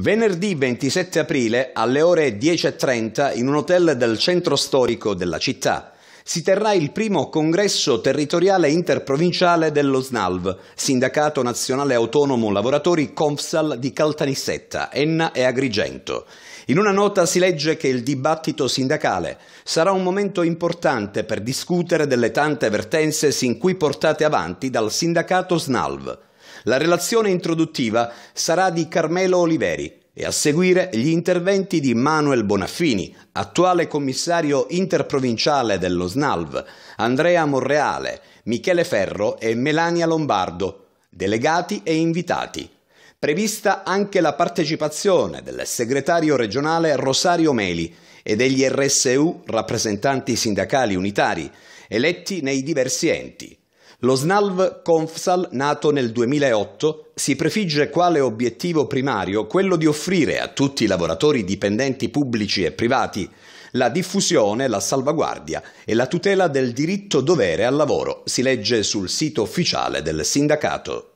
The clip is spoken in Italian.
Venerdì 27 aprile alle ore 10.30 in un hotel del centro storico della città si terrà il primo congresso territoriale interprovinciale dello SNALV, Sindacato Nazionale Autonomo Lavoratori Confsal di Caltanissetta, Enna e Agrigento. In una nota si legge che il dibattito sindacale sarà un momento importante per discutere delle tante vertenze sin qui portate avanti dal sindacato SNALV. La relazione introduttiva sarà di Carmelo Oliveri e a seguire gli interventi di Manuel Bonaffini, attuale commissario interprovinciale dello SNALV, Andrea Morreale, Michele Ferro e Melania Lombardo, delegati e invitati. Prevista anche la partecipazione del segretario regionale Rosario Meli e degli RSU rappresentanti sindacali unitari, eletti nei diversi enti. Lo SNALV Confsal, nato nel 2008, si prefigge quale obiettivo primario quello di offrire a tutti i lavoratori dipendenti pubblici e privati la diffusione, la salvaguardia e la tutela del diritto dovere al lavoro, si legge sul sito ufficiale del sindacato.